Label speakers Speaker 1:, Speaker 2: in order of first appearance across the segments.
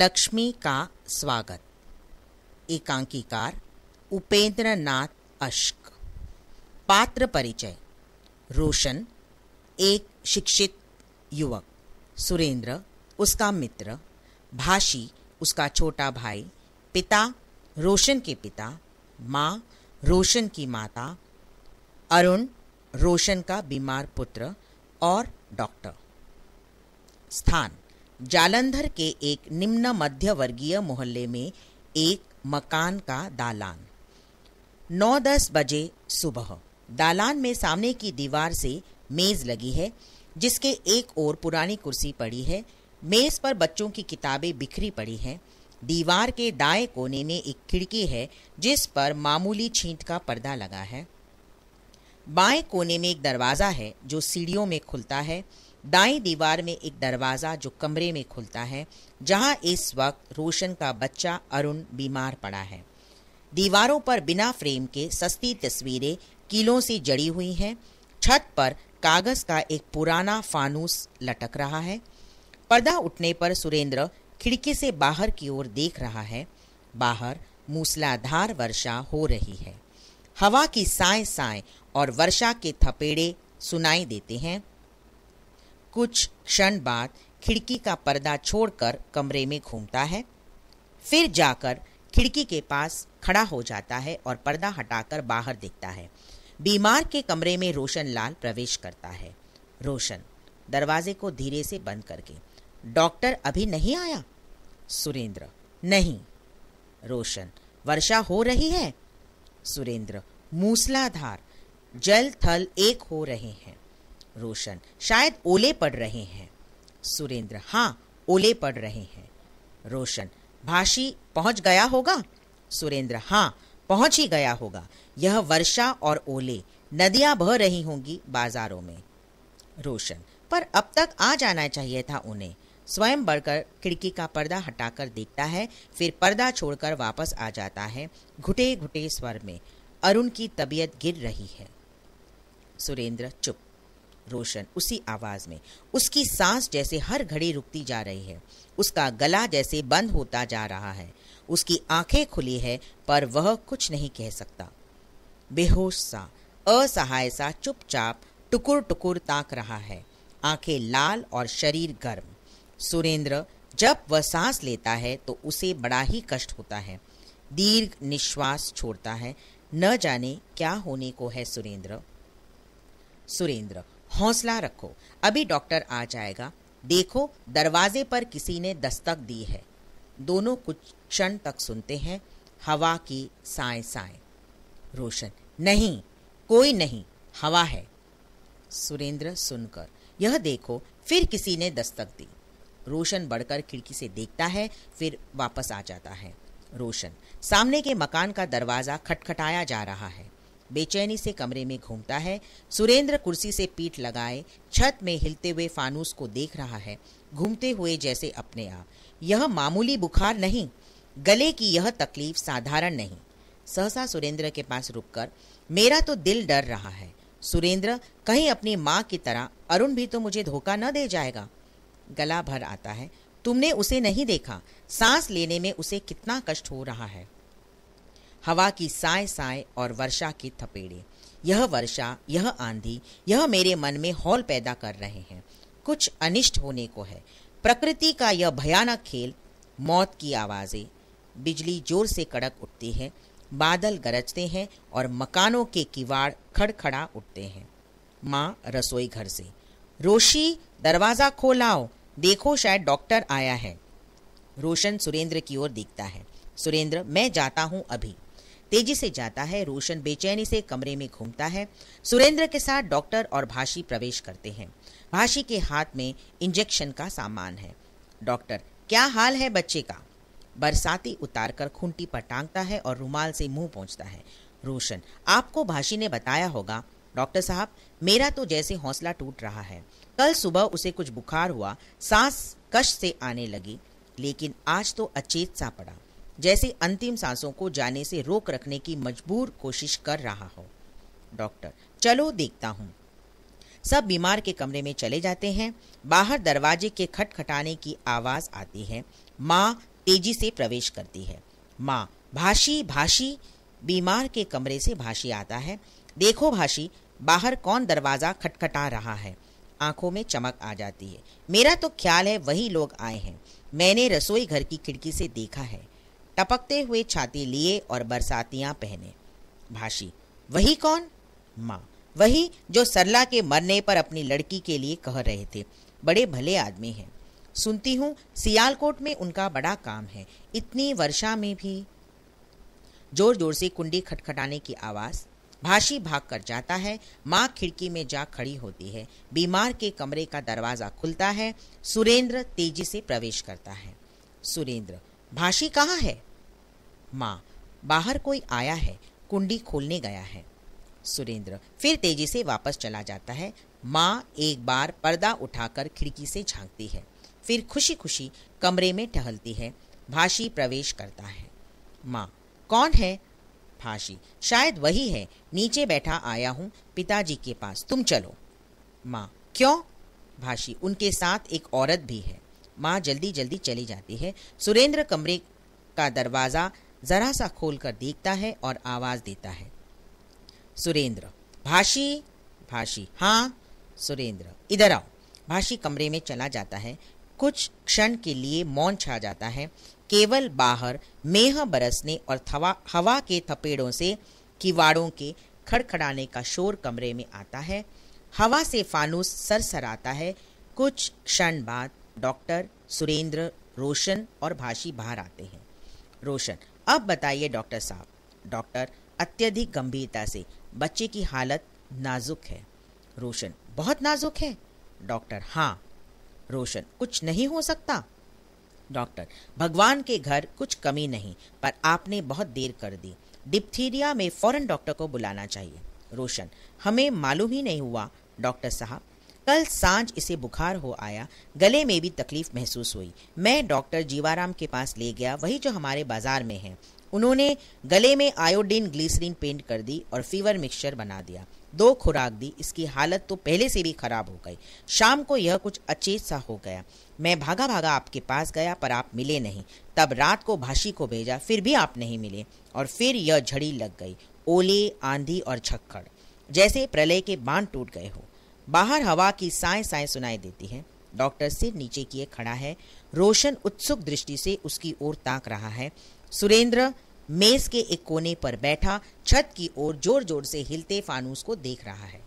Speaker 1: लक्ष्मी का स्वागत एकांकीकार उपेंद्र नाथ अश्क पात्र परिचय रोशन एक शिक्षित युवक सुरेंद्र उसका मित्र भाषी उसका छोटा भाई पिता रोशन के पिता माँ रोशन की माता अरुण रोशन का बीमार पुत्र और डॉक्टर स्थान जालंधर के एक निम्न मध्य वर्गीय मोहल्ले में एक मकान का दालान नौ दस बजे सुबह दालान में सामने की दीवार से मेज लगी है जिसके एक ओर पुरानी कुर्सी पड़ी है मेज पर बच्चों की किताबें बिखरी पड़ी हैं दीवार के दाएं कोने में एक खिड़की है जिस पर मामूली छींट का पर्दा लगा है बाएं कोने में एक दरवाज़ा है जो सीढ़ियों में खुलता है दाएं दीवार में एक दरवाज़ा जो कमरे में खुलता है जहां इस वक्त रोशन का बच्चा अरुण बीमार पड़ा है दीवारों पर बिना फ्रेम के सस्ती तस्वीरें कीलों से जड़ी हुई हैं छत पर कागज़ का एक पुराना फानूस लटक रहा है पर्दा उठने पर सुरेंद्र खिड़की से बाहर की ओर देख रहा है बाहर मूसलाधार वर्षा हो रही है हवा की साय साय और वर्षा के थपेड़े सुनाई देते हैं कुछ क्षण बाद खिड़की का पर्दा छोड़कर कमरे में घूमता है फिर जाकर खिड़की के पास खड़ा हो जाता है और पर्दा हटाकर बाहर देखता है बीमार के कमरे में रोशन लाल प्रवेश करता है रोशन दरवाजे को धीरे से बंद करके डॉक्टर अभी नहीं आया सुरेंद्र नहीं रोशन वर्षा हो रही है सुरेंद्र मूसलाधार जल थल एक हो रहे हैं रोशन शायद ओले पढ़ रहे हैं सुरेंद्र हाँ ओले पढ़ रहे हैं रोशन भाषी पहुंच गया होगा सुरेंद्र हाँ पहुंच ही गया होगा यह वर्षा और ओले नदियां बह रही होंगी बाजारों में रोशन पर अब तक आ जाना चाहिए था उन्हें स्वयं बढ़कर खिड़की का पर्दा हटाकर देखता है फिर पर्दा छोड़कर वापस आ जाता है घुटे घुटे स्वर में अरुण की तबीयत गिर रही है सुरेंद्र चुप रोशन उसी आवाज में उसकी सांस जैसे हर घड़ी रुकती जा रही है उसका गला जैसे बंद होता जा रहा है उसकी आंखें खुली है पर वह कुछ नहीं कह सकता बेहोश सा असहाय सा चुपचाप टुकुर टुकुर ताक रहा है आंखें लाल और शरीर गर्म सुरेंद्र जब वह सांस लेता है तो उसे बड़ा ही कष्ट होता है दीर्घ निश्वास छोड़ता है न जाने क्या होने को है सुरेंद्र सुरेंद्र हौसला रखो अभी डॉक्टर आ जाएगा देखो दरवाजे पर किसी ने दस्तक दी है दोनों कुछ क्षण तक सुनते हैं हवा की साए साए रोशन नहीं कोई नहीं हवा है सुरेंद्र सुनकर यह देखो फिर किसी ने दस्तक दी रोशन बढ़कर खिड़की से देखता है फिर वापस आ जाता है रोशन सामने के मकान का दरवाज़ा खटखटाया जा रहा है बेचैनी से कमरे में घूमता है सुरेंद्र कुर्सी से पीठ लगाए छत में हिलते हुए फानूस को देख रहा है घूमते हुए जैसे अपने आप यह मामूली बुखार नहीं गले की यह तकलीफ साधारण नहीं सहसा सुरेंद्र के पास रुककर मेरा तो दिल डर रहा है सुरेंद्र कहीं अपनी माँ की तरह अरुण भी तो मुझे धोखा न दे जाएगा गला भर आता है तुमने उसे नहीं देखा सांस लेने में उसे कितना कष्ट हो रहा है हवा की साय साय और वर्षा की थपेड़े यह वर्षा यह आंधी यह मेरे मन में हौल पैदा कर रहे हैं कुछ अनिष्ट होने को है प्रकृति का यह भयानक खेल मौत की आवाज़ें बिजली जोर से कड़क उठती है बादल गरजते हैं और मकानों के किवाड़ खड़खड़ा उठते हैं माँ रसोई घर से रोशी दरवाज़ा खोलाओ देखो शायद डॉक्टर आया है रोशन सुरेंद्र की ओर देखता है सुरेंद्र मैं जाता हूँ अभी तेजी से जाता है रोशन बेचैनी से कमरे में घूमता है सुरेंद्र के साथ डॉक्टर और भाषी प्रवेश करते हैं भाषी के हाथ में इंजेक्शन का सामान है डॉक्टर क्या हाल है बच्चे का बरसाती उतार कर खूंटी पर टांगता है और रुमाल से मुंह पहुंचता है रोशन आपको भाषी ने बताया होगा डॉक्टर साहब मेरा तो जैसे हौसला टूट रहा है कल सुबह उसे कुछ बुखार हुआ सांस कष्ट से आने लगी लेकिन आज तो अचेत सा पड़ा जैसे अंतिम सांसों को जाने से रोक रखने की मजबूर कोशिश कर रहा हो डॉक्टर चलो देखता हूँ सब बीमार के कमरे में चले जाते हैं बाहर दरवाजे के खटखटाने की आवाज़ आती है माँ तेजी से प्रवेश करती है माँ भाषी भाषी बीमार के कमरे से भाषी आता है देखो भाषी बाहर कौन दरवाज़ा खटखटा रहा है आंखों में चमक आ जाती है मेरा तो ख्याल है वही लोग आए हैं मैंने रसोई घर की खिड़की से देखा है टपकते हुए छाती लिए और बरसातियां पहने भाषी वही कौन माँ वही जो सरला के मरने पर अपनी लड़की के लिए कह रहे थे बड़े भले आदमी हैं सुनती हूँ सियालकोट में उनका बड़ा काम है इतनी वर्षा में भी जोर जोर से कुंडी खटखटाने की आवाज़ भाषी भाग कर जाता है माँ खिड़की में जा खड़ी होती है बीमार के कमरे का दरवाज़ा खुलता है सुरेंद्र तेजी से प्रवेश करता है सुरेंद्र भाषी कहाँ है माँ बाहर कोई आया है कुंडी खोलने गया है सुरेंद्र फिर तेजी से वापस चला जाता है माँ एक बार पर्दा उठाकर खिड़की से झांकती है फिर खुशी खुशी कमरे में टहलती है भाषी प्रवेश करता है माँ कौन है भाषी शायद वही है नीचे बैठा आया हूँ पिताजी के पास तुम चलो माँ क्यों भाषी उनके साथ एक औरत भी है माँ जल्दी जल्दी चली जाती है सुरेंद्र कमरे का दरवाज़ा जरा सा खोल कर देखता है और आवाज़ देता है सुरेंद्र भाषी भाषी हाँ सुरेंद्र इधर आओ भाषी कमरे में चला जाता है कुछ क्षण के लिए मौन छा जाता है केवल बाहर मेह बरसने और हवा के थपेड़ों से किवाड़ों के खड़खड़ाने का शोर कमरे में आता है हवा से फानूस सरसराता है कुछ क्षण बाद डॉक्टर सुरेंद्र रोशन और भाषी बाहर आते हैं रोशन अब बताइए डॉक्टर साहब डॉक्टर अत्यधिक गंभीरता से बच्चे की हालत नाजुक है रोशन बहुत नाजुक है डॉक्टर हाँ रोशन कुछ नहीं हो सकता डॉक्टर भगवान के घर कुछ कमी नहीं पर आपने बहुत देर कर दी डिप्थीरिया में फौरन डॉक्टर को बुलाना चाहिए रोशन हमें मालूम ही नहीं हुआ डॉक्टर साहब कल सांझ इसे बुखार हो आया गले में भी तकलीफ महसूस हुई मैं डॉक्टर जीवाराम के पास ले गया वही जो हमारे बाजार में है उन्होंने गले में आयोडीन ग्लिसरीन पेंट कर दी और फीवर मिक्सचर बना दिया दो खुराक दी इसकी हालत तो पहले से भी खराब हो गई शाम को यह कुछ अचेत सा हो गया मैं भागा भागा आपके पास गया पर आप मिले नहीं तब रात को भाषी को भेजा फिर भी आप नहीं मिले और फिर यह झड़ी लग गई ओले आंधी और छक्कड़ जैसे प्रलय के बांध टूट गए हो बाहर हवा की साय साय सुनाई देती है डॉक्टर सिर नीचे किए खड़ा है रोशन उत्सुक दृष्टि से उसकी ओर ताक रहा है सुरेंद्र मेज के एक कोने पर बैठा छत की ओर जोर जोर से हिलते फानूस को देख रहा है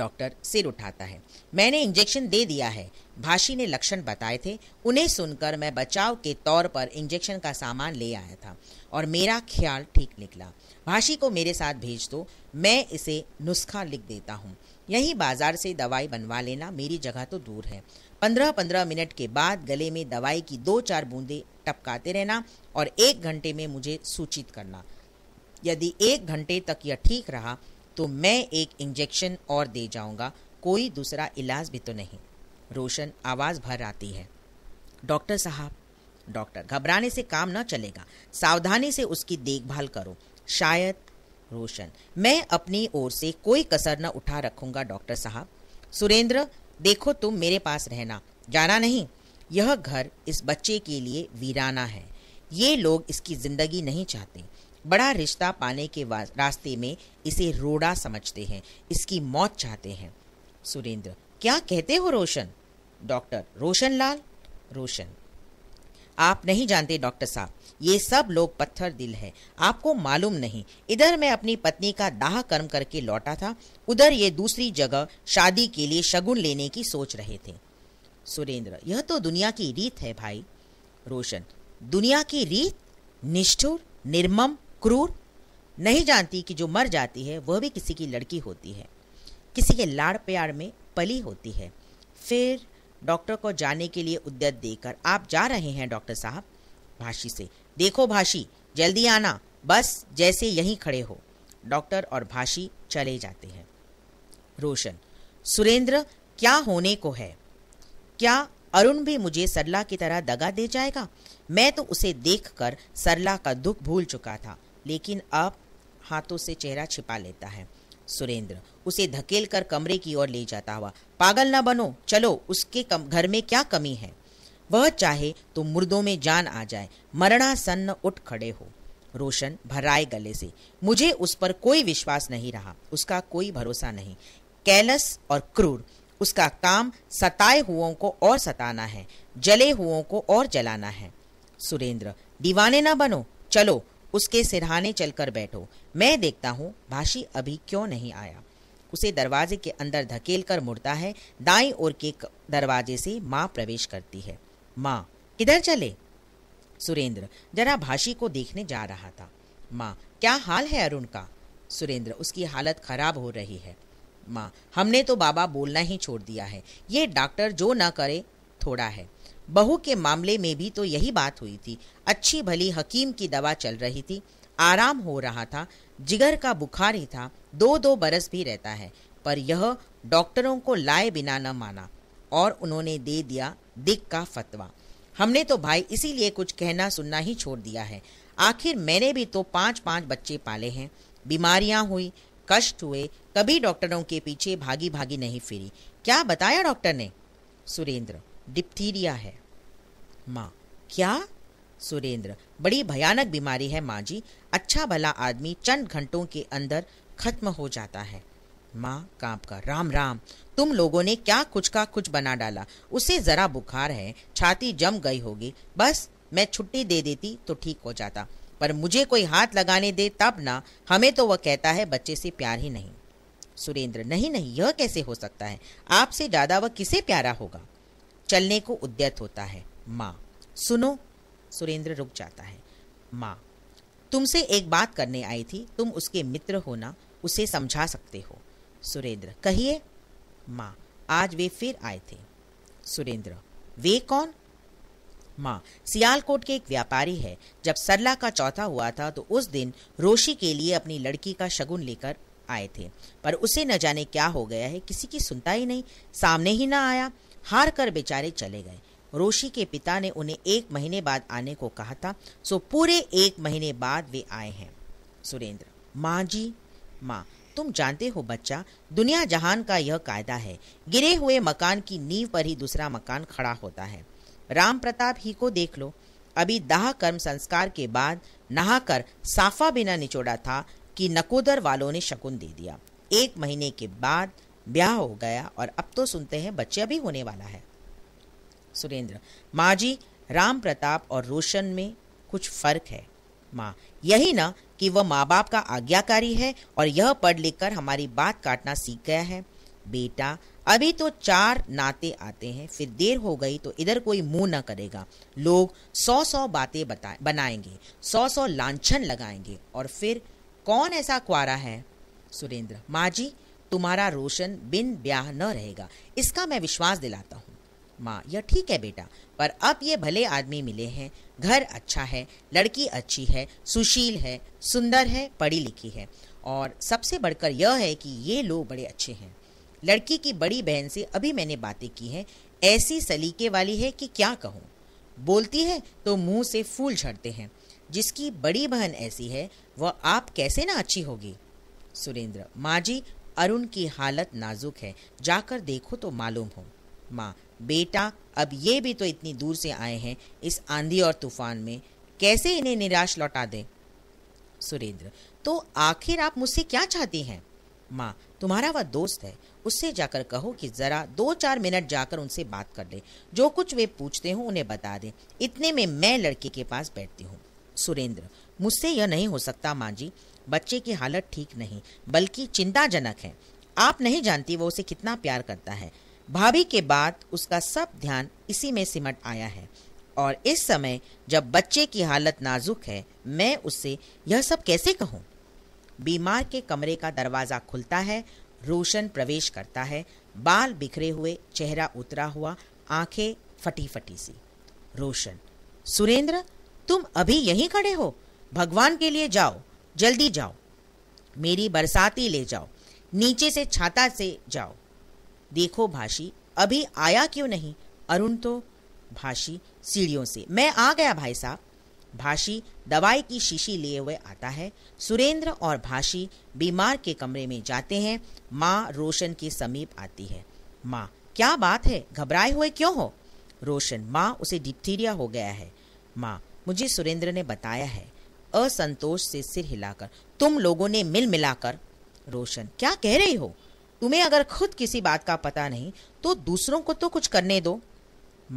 Speaker 1: डॉक्टर सिर उठाता है मैंने इंजेक्शन दे दिया है भाषी ने लक्षण बताए थे उन्हें सुनकर मैं बचाव के तौर पर इंजेक्शन का सामान ले आया था और मेरा ख्याल ठीक निकला भाषी को मेरे साथ भेज दो मैं इसे नुस्खा लिख देता हूँ यहीं बाजार से दवाई बनवा लेना मेरी जगह तो दूर है पंद्रह पंद्रह मिनट के बाद गले में दवाई की दो चार बूंदें टपकाते रहना और एक घंटे में मुझे सूचित करना यदि एक घंटे तक यह ठीक रहा तो मैं एक इंजेक्शन और दे जाऊंगा कोई दूसरा इलाज भी तो नहीं रोशन आवाज़ भर आती है डॉक्टर साहब डॉक्टर घबराने से काम न चलेगा सावधानी से उसकी देखभाल करो शायद रोशन मैं अपनी ओर से कोई कसर न उठा रखूंगा डॉक्टर साहब सुरेंद्र देखो तुम मेरे पास रहना जाना नहीं यह घर इस बच्चे के लिए वीराना है ये लोग इसकी ज़िंदगी नहीं चाहते बड़ा रिश्ता पाने के रास्ते में इसे रोड़ा समझते हैं इसकी मौत चाहते हैं सुरेंद्र क्या कहते हो रोशन डॉक्टर रोशन लाल रोशन आप नहीं जानते डॉक्टर साहब ये सब लोग पत्थर दिल है आपको मालूम नहीं इधर मैं अपनी पत्नी का दाह कर्म करके लौटा था उधर ये दूसरी जगह शादी के लिए शगुन लेने की सोच रहे थे सुरेंद्र यह तो दुनिया की रीत है भाई रोशन दुनिया की रीत निष्ठुर निर्मम क्रूर नहीं जानती कि जो मर जाती है वह भी किसी की लड़की होती है किसी के लाड़ प्यार में पली होती है फिर डॉक्टर को जाने के लिए उद्यत देकर आप जा रहे हैं डॉक्टर साहब भाषी से देखो भाषी जल्दी आना बस जैसे यहीं खड़े हो डॉक्टर और भाषी चले जाते हैं रोशन सुरेंद्र क्या होने को है क्या अरुण भी मुझे सरला की तरह दगा दे जाएगा मैं तो उसे देखकर सरला का दुख भूल चुका था लेकिन अब हाथों से चेहरा छिपा लेता है सुरेंद्र उसे धकेल कर कमरे की ओर ले जाता हुआ पागल ना बनो चलो उसके कम, घर में क्या कमी है वह चाहे तो मुर्दों में जान आ जाए मरणासन्न उठ खड़े हो रोशन भराए गले से मुझे उस पर कोई विश्वास नहीं रहा उसका कोई भरोसा नहीं कैलस और क्रूर उसका काम सताए हुओं को और सताना है जले हुओं को और जलाना है सुरेंद्र दीवाने ना बनो चलो उसके सिरहाने चलकर बैठो मैं देखता हूँ भाषी अभी क्यों नहीं आया उसे दरवाजे के अंदर धकेल कर मुड़ता है दाई ओर के दरवाजे से माँ प्रवेश करती है माँ किधर चले सुरेंद्र जरा भाषी को देखने जा रहा था माँ क्या हाल है अरुण का सुरेंद्र उसकी हालत खराब हो रही है माँ हमने तो बाबा बोलना ही छोड़ दिया है ये डॉक्टर जो ना करे थोड़ा है बहू के मामले में भी तो यही बात हुई थी अच्छी भली हकीम की दवा चल रही थी आराम हो रहा था जिगर का बुखार ही था दो दो बरस भी रहता है पर यह डॉक्टरों को लाए बिना न माना और उन्होंने दे दिया दिक का फतवा हमने तो भाई इसीलिए कुछ कहना सुनना ही छोड़ दिया है आखिर मैंने भी तो पांच पांच बच्चे पाले हैं बीमारियां हुई कष्ट हुए कभी डॉक्टरों के पीछे भागी भागी नहीं फिरी क्या बताया डॉक्टर ने सुरेंद्र डिप्थीरिया है माँ क्या सुरेंद्र बड़ी भयानक बीमारी है माँ जी अच्छा भला आदमी चंद घंटों के अंदर खत्म हो जाता है माँ कांप का राम राम तुम लोगों ने क्या कुछ का कुछ बना डाला उसे जरा बुखार है छाती जम गई होगी बस मैं छुट्टी दे देती तो ठीक हो जाता पर मुझे कोई हाथ लगाने दे तब ना हमें तो वह कहता है बच्चे से प्यार ही नहीं सुरेंद्र नहीं नहीं यह कैसे हो सकता है आपसे ज़्यादा वह किसे प्यारा होगा चलने को उद्यत होता है माँ सुनो सुरेंद्र रुक जाता है माँ तुमसे एक बात करने आई थी तुम उसके मित्र होना उसे समझा सकते हो सुरेंद्र कहिए माँ आज वे फिर आए थे सुरेंद्र वे कौन माँ सियालकोट के एक व्यापारी है जब सरला का चौथा हुआ था तो उस दिन रोशी के लिए अपनी लड़की का शगुन लेकर आए थे पर उसे न जाने क्या हो गया है किसी की सुनता ही नहीं सामने ही ना आया हार कर बेचारे चले गए रोशी के पिता ने उन्हें एक महीने बाद आने को कहा था सो पूरे एक महीने बाद वे आए हैं सुरेंद्र माँ जी माँ तुम जानते हो बच्चा दुनिया जहान का यह कायदा है गिरे हुए मकान की नींव पर ही दूसरा मकान खड़ा होता है राम प्रताप ही को देख लो अभी दाह कर्म संस्कार के बाद नहाकर साफा बिना निचोड़ा था कि नकोदर वालों ने शकुन दे दिया एक महीने के बाद ब्याह हो गया और अब तो सुनते हैं बच्चा भी होने वाला है सुरेंद्र माँ जी राम प्रताप और रोशन में कुछ फर्क है माँ यही ना कि वह माँ बाप का आज्ञाकारी है और यह पढ़ लिख कर हमारी बात काटना सीख गया है बेटा अभी तो चार नाते आते हैं फिर देर हो गई तो इधर कोई मुंह न करेगा लोग सौ सौ बातें बता बनाएंगे सौ सौ लाछन लगाएंगे और फिर कौन ऐसा कुआरा है सुरेंद्र माँ जी तुम्हारा रोशन बिन ब्याह न रहेगा इसका मैं विश्वास दिलाता हूँ माँ यह ठीक है बेटा पर अब ये भले आदमी मिले हैं घर अच्छा है लड़की अच्छी है सुशील है सुंदर है पढ़ी लिखी है और सबसे बढ़कर यह है कि ये लोग बड़े अच्छे हैं लड़की की बड़ी बहन से अभी मैंने बातें की हैं ऐसी सलीके वाली है कि क्या कहूँ बोलती है तो मुंह से फूल झड़ते हैं जिसकी बड़ी बहन ऐसी है वह आप कैसे ना अच्छी होगी सुरेंद्र माँ जी अरुण की हालत नाजुक है जाकर देखो तो मालूम हो माँ बेटा अब ये भी तो इतनी दूर से आए हैं इस आंधी और तूफान में कैसे इन्हें निराश लौटा दे सुरेंद्र तो आखिर आप मुझसे क्या चाहती हैं माँ तुम्हारा वह दोस्त है उससे जाकर कहो कि ज़रा दो चार मिनट जाकर उनसे बात कर ले जो कुछ वे पूछते हो उन्हें बता दें इतने में मैं लड़के के पास बैठती हूँ सुरेंद्र मुझसे यह नहीं हो सकता माँ जी बच्चे की हालत ठीक नहीं बल्कि चिंताजनक है आप नहीं जानती वो उसे कितना प्यार करता है भाभी के बाद उसका सब ध्यान इसी में सिमट आया है और इस समय जब बच्चे की हालत नाजुक है मैं उससे यह सब कैसे कहूँ बीमार के कमरे का दरवाज़ा खुलता है रोशन प्रवेश करता है बाल बिखरे हुए चेहरा उतरा हुआ आंखें फटी फटी सी रोशन सुरेंद्र तुम अभी यहीं खड़े हो भगवान के लिए जाओ जल्दी जाओ मेरी बरसाती ले जाओ नीचे से छाता से जाओ देखो भाषी अभी आया क्यों नहीं अरुण तो भाषी सीढ़ियों से मैं आ गया भाई साहब भाषी दवाई की शीशी लिए हुए आता है सुरेंद्र और भाषी बीमार के कमरे में जाते हैं माँ रोशन के समीप आती है माँ क्या बात है घबराए हुए क्यों हो रोशन माँ उसे डिप्थीरिया हो गया है माँ मुझे सुरेंद्र ने बताया है असंतोष से सिर हिलाकर तुम लोगों ने मिल मिलाकर रोशन क्या कह रही हो तुम्हें अगर खुद किसी बात का पता नहीं तो दूसरों को तो कुछ करने दो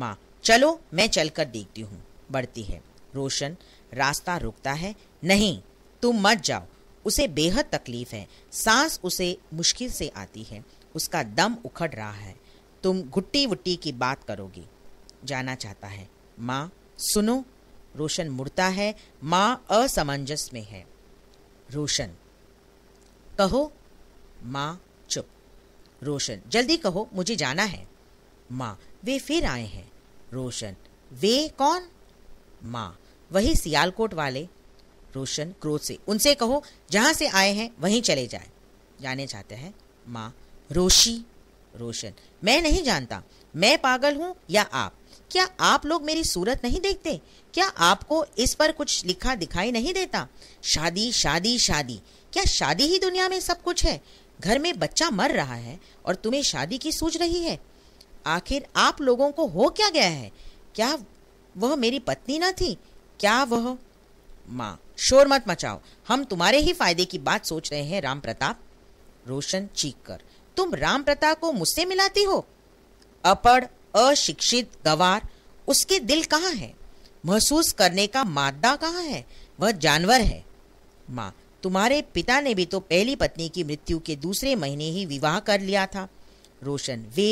Speaker 1: माँ चलो मैं चलकर देखती हूँ बढ़ती है रोशन रास्ता रुकता है नहीं तुम मत जाओ उसे बेहद तकलीफ है सांस उसे मुश्किल से आती है उसका दम उखड़ रहा है तुम घुट्टी वुट्टी की बात करोगी जाना चाहता है माँ सुनो रोशन मुड़ता है माँ असमंजस में है रोशन कहो माँ चुप रोशन जल्दी कहो मुझे जाना है माँ वे फिर आए हैं रोशन वे कौन माँ वही सियालकोट वाले रोशन क्रोध से उनसे कहो जहाँ से आए हैं वहीं चले जाए जाने चाहते हैं माँ रोशी रोशन मैं नहीं जानता मैं पागल हूँ या आप क्या आप लोग मेरी सूरत नहीं देखते क्या आपको इस पर कुछ लिखा दिखाई नहीं देता शादी शादी शादी क्या शादी ही दुनिया में सब कुछ है घर में बच्चा मर रहा है और तुम्हें शादी की सूझ रही है आखिर आप लोगों को हो क्या गया है क्या वह मेरी पत्नी ना थी क्या वह माँ शोर मत मचाओ हम तुम्हारे ही फायदे की बात सोच रहे हैं राम प्रताप रोशन चीख कर तुम राम प्रताप को मुझसे मिलाती हो अपड़ अशिक्षित गवार उसके दिल कहाँ है महसूस करने का मादा कहाँ है वह जानवर है माँ तुम्हारे पिता ने भी तो पहली पत्नी की मृत्यु के दूसरे महीने ही विवाह कर लिया था रोशन वे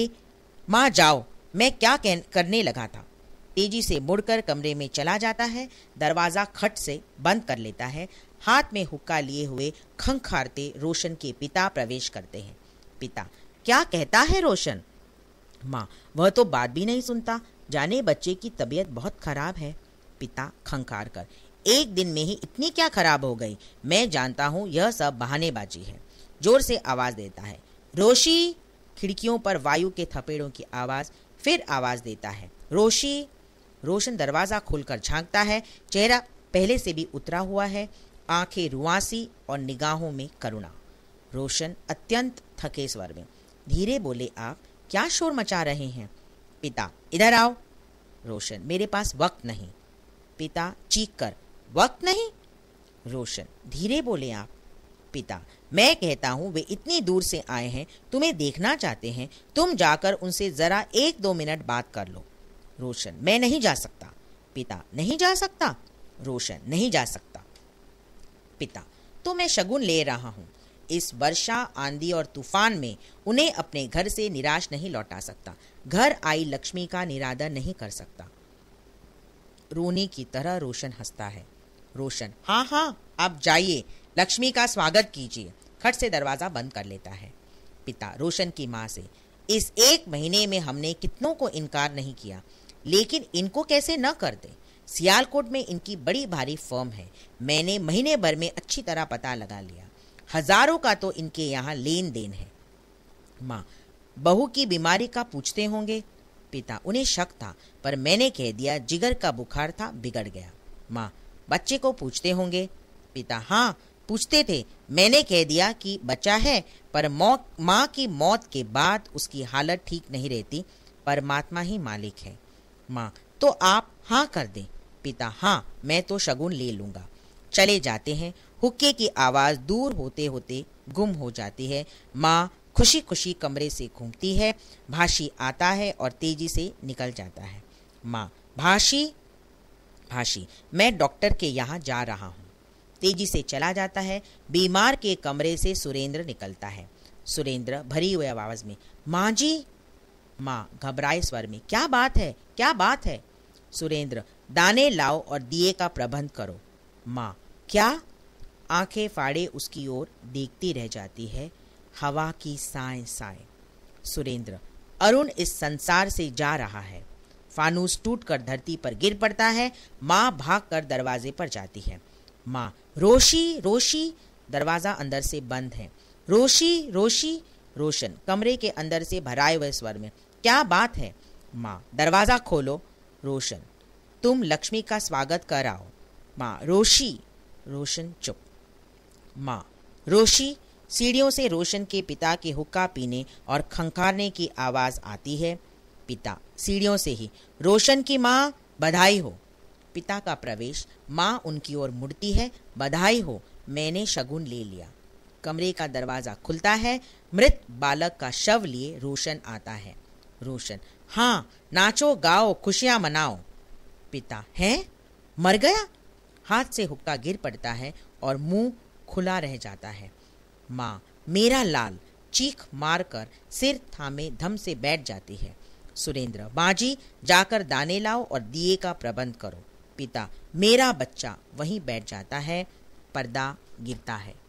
Speaker 1: माँ जाओ मैं क्या कह, करने लगा था तेजी से मुड़कर कमरे में चला जाता है दरवाज़ा खट से बंद कर लेता है हाथ में हुक्का लिए हुए खंखारते रोशन के पिता प्रवेश करते हैं पिता क्या कहता है रोशन माँ वह तो बात भी नहीं सुनता जाने बच्चे की तबीयत बहुत खराब है पिता खंकार कर एक दिन में ही इतनी क्या खराब हो गई मैं जानता हूँ यह सब बहानेबाजी है जोर से आवाज़ देता है रोशी खिड़कियों पर वायु के थपेड़ों की आवाज़ फिर आवाज़ देता है रोशी रोशन दरवाज़ा खोलकर झांकता है चेहरा पहले से भी उतरा हुआ है आंखें रुआसी और निगाहों में करुणा रोशन अत्यंत थके स्वर में धीरे बोले आप क्या शोर मचा रहे हैं पिता इधर आओ रोशन मेरे पास वक्त नहीं पिता चीख कर वक्त नहीं रोशन धीरे बोले आप पिता मैं कहता हूँ वे इतनी दूर से आए हैं तुम्हें देखना चाहते हैं तुम जाकर उनसे ज़रा एक दो मिनट बात कर लो रोशन मैं नहीं जा सकता पिता नहीं जा सकता रोशन नहीं जा सकता पिता तो मैं शगुन ले रहा हूँ इस वर्षा आंधी और तूफान में उन्हें अपने घर से निराश नहीं लौटा सकता घर आई लक्ष्मी का निरादर नहीं कर सकता रोने की तरह रोशन हंसता है रोशन हाँ हाँ आप जाइए लक्ष्मी का स्वागत कीजिए खट से दरवाज़ा बंद कर लेता है पिता रोशन की माँ से इस एक महीने में हमने कितनों को इनकार नहीं किया लेकिन इनको कैसे न कर दे सियालकोट में इनकी बड़ी भारी फर्म है मैंने महीने भर में अच्छी तरह पता लगा लिया हजारों का तो इनके यहाँ लेन देन है माँ बहू की बीमारी का पूछते होंगे पिता उन्हें शक था पर मैंने कह दिया जिगर का बुखार था बिगड़ गया माँ बच्चे को पूछते होंगे पिता हाँ पूछते थे मैंने कह दिया कि बच्चा है पर माँ की मौत के बाद उसकी हालत ठीक नहीं रहती परमात्मा ही मालिक है माँ तो आप हाँ कर दें पिता हाँ मैं तो शगुन ले लूँगा चले जाते हैं हुक्के की आवाज़ दूर होते होते गुम हो जाती है माँ खुशी खुशी कमरे से घूमती है भाषी आता है और तेजी से निकल जाता है माँ भाषी भाषी मैं डॉक्टर के यहाँ जा रहा हूँ तेजी से चला जाता है बीमार के कमरे से सुरेंद्र निकलता है सुरेंद्र भरी हुई आवाज़ में माँ जी माँ घबराए स्वर में क्या बात है क्या बात है सुरेंद्र दाने लाओ और दिए का प्रबंध करो माँ क्या आंखें फाड़े उसकी ओर देखती रह जाती है हवा की साए साए सुरेंद्र अरुण इस संसार से जा रहा है फानूस टूट कर धरती पर गिर पड़ता है माँ भाग कर दरवाजे पर जाती है माँ रोशी रोशी दरवाज़ा अंदर से बंद है रोशी रोशी रोशन कमरे के अंदर से भराए हुए स्वर में क्या बात है माँ दरवाज़ा खोलो रोशन तुम लक्ष्मी का स्वागत कर आओ माँ रोशी रोशन चुप माँ रोशी सीढ़ियों से रोशन के पिता के हुक्का पीने और खंखारने की आवाज आती है पिता सीढ़ियों से ही रोशन की माँ बधाई हो पिता का प्रवेश माँ उनकी ओर मुड़ती है बधाई हो मैंने शगुन ले लिया कमरे का दरवाज़ा खुलता है मृत बालक का शव लिए रोशन आता है रोशन हाँ नाचो गाओ खुशियाँ मनाओ पिता हैं मर गया हाथ से हुक्का गिर पड़ता है और मुंह खुला रह जाता है माँ मेरा लाल चीख मारकर सिर थामे धम से बैठ जाती है सुरेंद्र बाजी जाकर दाने लाओ और दिए का प्रबंध करो पिता मेरा बच्चा वहीं बैठ जाता है पर्दा गिरता है